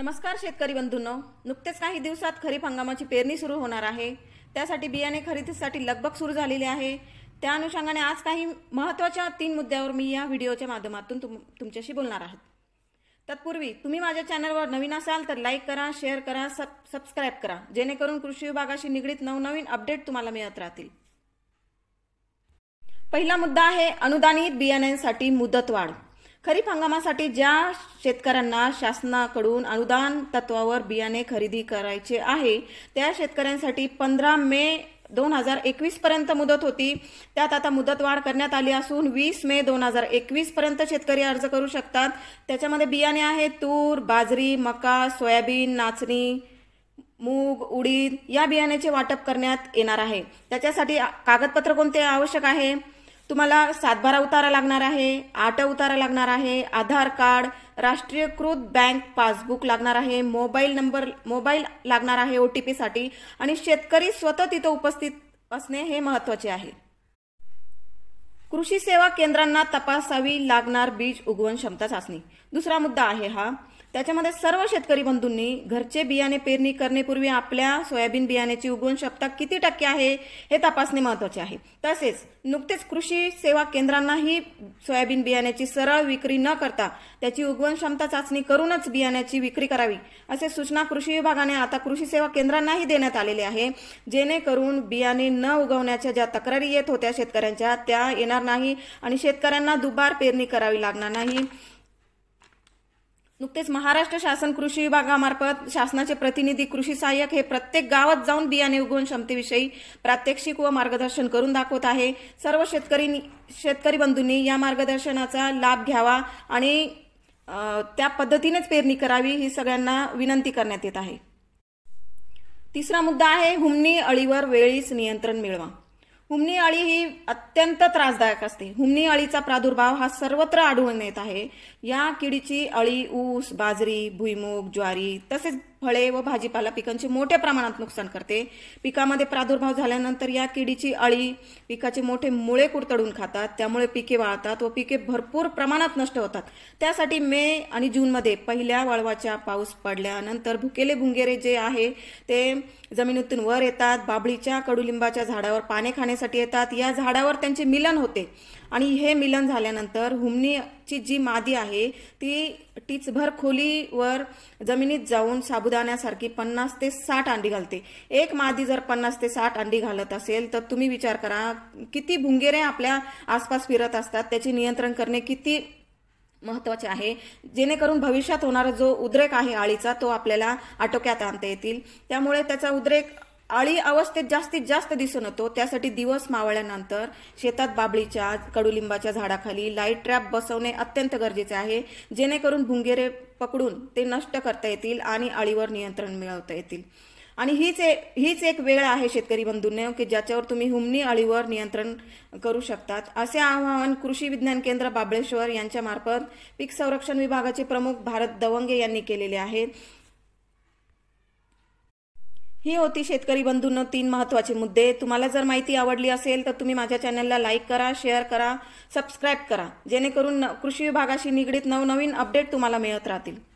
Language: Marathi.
नमस्कार शेतकरी बंधूंनो नुकतेच काही दिवसात खरीप हंगामाची पेरणी सुरू होणार आहे त्यासाठी बियाणे खरेदीसाठी लगबग सुरू झालेली आहे त्या अनुषंगाने आज काही महत्त्वाच्या तीन मुद्द्यावर मी या व्हिडिओच्या माध्यमातून तुम तुमच्याशी बोलणार आहे तत्पूर्वी तुम्ही माझ्या चॅनलवर नवीन असाल तर लाईक करा शेअर करा सब सबस्क्राईब करा जेणेकरून कृषी विभागाशी निगडीत नवनवीन अपडेट तुम्हाला मिळत राहतील पहिला मुद्दा आहे अनुदानित बियाण्यांसाठी मुदतवाढ खरीप हंगामासाठी ज्या शेतकऱ्यांना शासनाकडून अनुदान तत्वावर बियाणे खरेदी करायचे आहे त्या शेतकऱ्यांसाठी पंधरा मे दोन हजार एकवीस पर्यंत मुदत होती त्यात आता मुदतवाढ करण्यात आली असून वीस मे दोन हजार एकवीस पर्यंत शेतकरी अर्ज करू शकतात त्याच्यामध्ये बियाणे आहेत तूर बाजरी मका सोयाबीन नाचणी मूग उडीद या बियाण्याचे वाटप करण्यात येणार आहे त्याच्यासाठी कागदपत्र कोणते आवश्यक आहे तुम्हाला सातबारा उतारा लागणार आहे आठ उतारा लागणार आहे आधार कार्ड राष्ट्रीयकृत बँक पासबुक लागणार आहे मोबाईल नंबर मोबाईल लागणार आहे ओ टी आणि शेतकरी स्वतः तिथं उपस्थित असणे हे महत्त्वाचे आहे कृषी सेवा केंद्रांना तपासावी लागणार बीज उगवण क्षमता चाचणी दुसरा मुद्दा आहे हा त्याच्यामध्ये सर्व शेतकरी बंधूंनी घरचे बियाणे पेरणी करण्यापूर्वी आपल्या सोयाबीन बियाण्याची उगवण क्षमता किती टक्के आहे हे तपासणे महत्त्वाचे आहे तसेच नुकतेच कृषी सेवा केंद्रांनाही सोयाबीन बियाण्याची सरळ विक्री न करता त्याची उगवण क्षमता चाचणी करूनच बियाण्याची विक्री करावी असे सूचना कृषी विभागाने आता कृषी सेवा केंद्रांनाही देण्यात आलेले आहे जेणेकरून बियाणे न उगवण्याच्या ज्या तक्रारी येत होत्या शेतकऱ्यांच्या त्या येणार नाही आणि शेतकऱ्यांना दुबार पेरणी करावी लागणार नाही नुकतेच महाराष्ट्र शासन कृषी विभागामार्फत शासनाचे प्रतिनिधी कृषी सहाय्यक हे प्रत्येक गावात जाऊन बियाणे उगवण क्षमतेविषयी प्रात्यक्षिक व मार्गदर्शन करून दाखवत आहे सर्व शेतकरी शेतकरी बंधूंनी या मार्गदर्शनाचा लाभ घ्यावा आणि त्या पद्धतीनेच पेरणी करावी ही सगळ्यांना विनंती करण्यात येत आहे तिसरा मुद्दा आहे हुमनी अळीवर वेळीच नियंत्रण मिळवा हुमनी अळी ही अत्यंत त्रासदायक असते हुमनी अळीचा प्रादुर्भाव हा सर्वत्र आढळून येत आहे या किडीची अळी ऊस बाजरी भुईमूग ज्वारी तसेच फळे व भाजीपाला पिकांचे मोठ्या प्रमाणात नुकसान करते पिकामध्ये प्रादुर्भाव झाल्यानंतर या किडीची अळी पिकाचे मोठे मुळे कुरतडून खातात त्यामुळे पिके वाळतात व पिके भरपूर प्रमाणात नष्ट होतात त्यासाठी मे आणि जूनमध्ये पहिल्या वळवाच्या पाऊस पडल्यानंतर भुकेले भुंगेरे जे आहे ते जमिनीतून वर येतात बाबळीच्या कडुलिंबाच्या झाडावर पाने खाण्यासाठी येतात या झाडावर त्यांचे मिलन होते आणि हे मिलन झाल्यानंतर हुमणी ची जी मादी आहे ती टीचभर खोलीवर जमिनीत जाऊन साबुदाण्यासारखी पन्नास ते साठ अंडी घालते एक मादी जर पन्नास ते साठ अंडी घालत असेल तर तुम्ही विचार करा किती भुंगेरे आपल्या आसपास फिरत असतात त्याचे नियंत्रण करणे किती महत्वाचे आहे जेणेकरून भविष्यात होणारा जो उद्रेक आहे आळीचा तो आपल्याला आटोक्यात आणता येतील त्यामुळे त्याचा उद्रेक आळी अवस्थेत जास्तीत जास्त दिसून येतो त्यासाठी दिवस मावळल्यानंतर शेतात बाबळीच्या कडुलिंबाच्या झाडाखाली लाईट ट्रॅप बसवणे अत्यंत गरजेचे आहे जेणेकरून भुंगेरे पकडून ते नष्ट करता येतील आणि आळीवर नियंत्रण मिळवता येतील आणि हीच हीच एक वेळ आहे शेतकरी बंधूंनी की ज्याच्यावर तुम्ही हुमनी अळीवर नियंत्रण करू शकतात असे आवाहन कृषी विज्ञान केंद्र बाबळेश्वर यांच्यामार्फत पीक संरक्षण विभागाचे प्रमुख भारत दवंगे यांनी केलेले आहे ही होती शेतकरी बंधूंनो तीन महत्त्वाचे मुद्दे तुम्हाला जर माहिती आवडली असेल तर तुम्ही माझ्या चॅनलला लाईक करा शेअर करा सबस्क्राईब करा जेणेकरून कृषी विभागाशी निगडीत नवनवीन अपडेट तुम्हाला मिळत राहतील